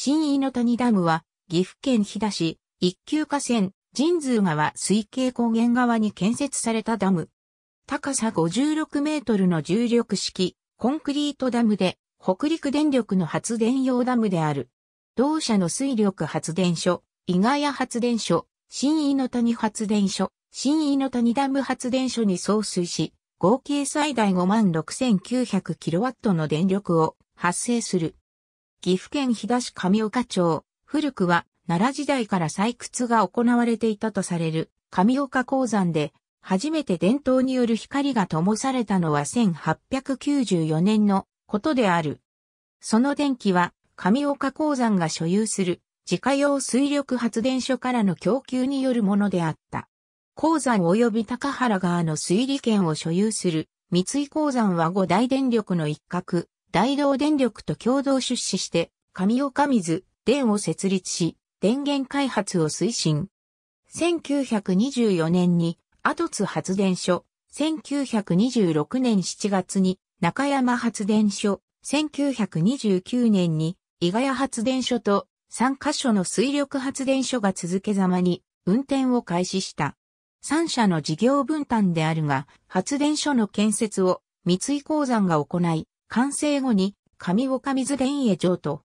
新井の谷ダムは、岐阜県飛騨市、一級河川、神通川水系高原側に建設されたダム。高さ56メートルの重力式、コンクリートダムで、北陸電力の発電用ダムである。同社の水力発電所、伊賀谷発電所、新井の谷発電所、新井の谷ダム発電所に送水し、合計最大5 6 9 0 0ットの電力を発生する。岐阜県日田市上岡町、古くは奈良時代から採掘が行われていたとされる上岡鉱山で、初めて伝統による光が灯されたのは1894年のことである。その電気は上岡鉱山が所有する自家用水力発電所からの供給によるものであった。鉱山及び高原川の水利権を所有する三井鉱山は五大電力の一角、大道電力と共同出資して、上岡水、電を設立し、電源開発を推進。1924年に、後津発電所、1926年7月に、中山発電所、1929年に、伊賀屋発電所と、3カ所の水力発電所が続けざまに、運転を開始した。3社の事業分担であるが、発電所の建設を三井鉱山が行い、完成後に上岡水田へ譲と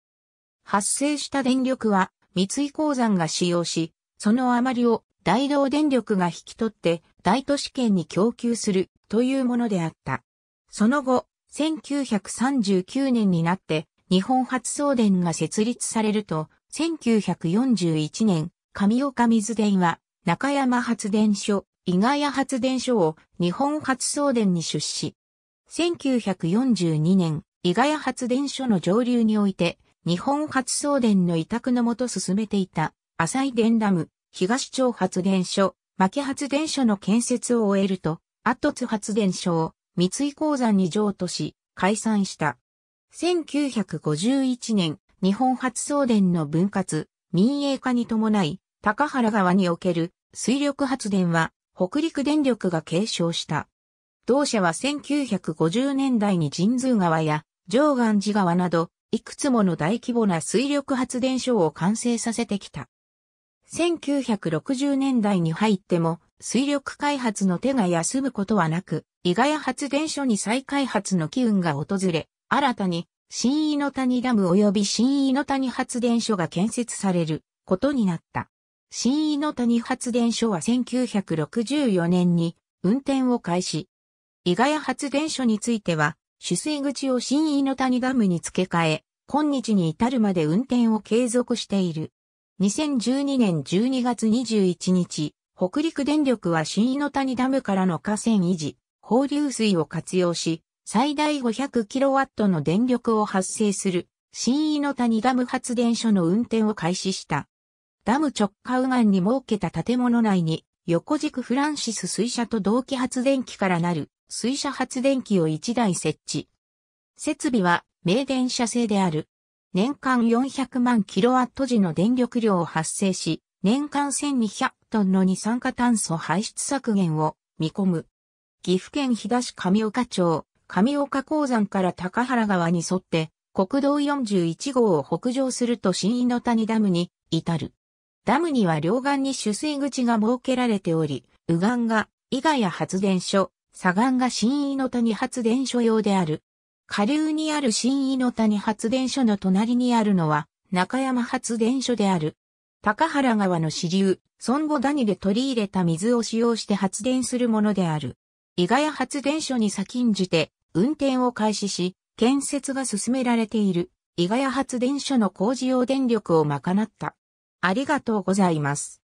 発生した電力は三井鉱山が使用し、その余りを大道電力が引き取って大都市圏に供給するというものであった。その後、1939年になって日本発送電が設立されると、1941年、上岡水田は中山発電所、伊賀屋発電所を日本発送電に出資。1942年、伊賀屋発電所の上流において、日本発送電の委託のもと進めていた、浅井電ダム、東町発電所、牧発電所の建設を終えると、後津発電所を三井鉱山に譲渡し、解散した。1951年、日本発送電の分割、民営化に伴い、高原川における水力発電は、北陸電力が継承した。同社は1950年代に神通川や上岸寺川など、いくつもの大規模な水力発電所を完成させてきた。1960年代に入っても、水力開発の手が休むことはなく、伊賀屋発電所に再開発の機運が訪れ、新たに新井の谷ダム及び新井の谷発電所が建設されることになった。新井の谷発電所は1964年に運転を開始、伊賀屋発電所については、取水口を新井の谷ダムに付け替え、今日に至るまで運転を継続している。2012年12月21日、北陸電力は新井の谷ダムからの河川維持、放流水を活用し、最大 500kW の電力を発生する新井の谷ダム発電所の運転を開始した。ダム直下右岸に設けた建物内に横軸フランシス水車と同期発電機からなる水車発電機を1台設置。設備は名電車製である。年間400万キロワット時の電力量を発生し、年間1200トンの二酸化炭素排出削減を見込む。岐阜県東上岡町、上岡鉱山から高原川に沿って、国道41号を北上すると新井の谷ダムに至る。ダムには両岸に取水口が設けられており、右岸が伊賀や発電所、砂岩が新井の谷発電所用である。下流にある新井の谷発電所の隣にあるのは、中山発電所である。高原川の支流、孫後谷で取り入れた水を使用して発電するものである。伊賀谷発電所に先んじて、運転を開始し、建設が進められている、伊賀谷発電所の工事用電力を賄った。ありがとうございます。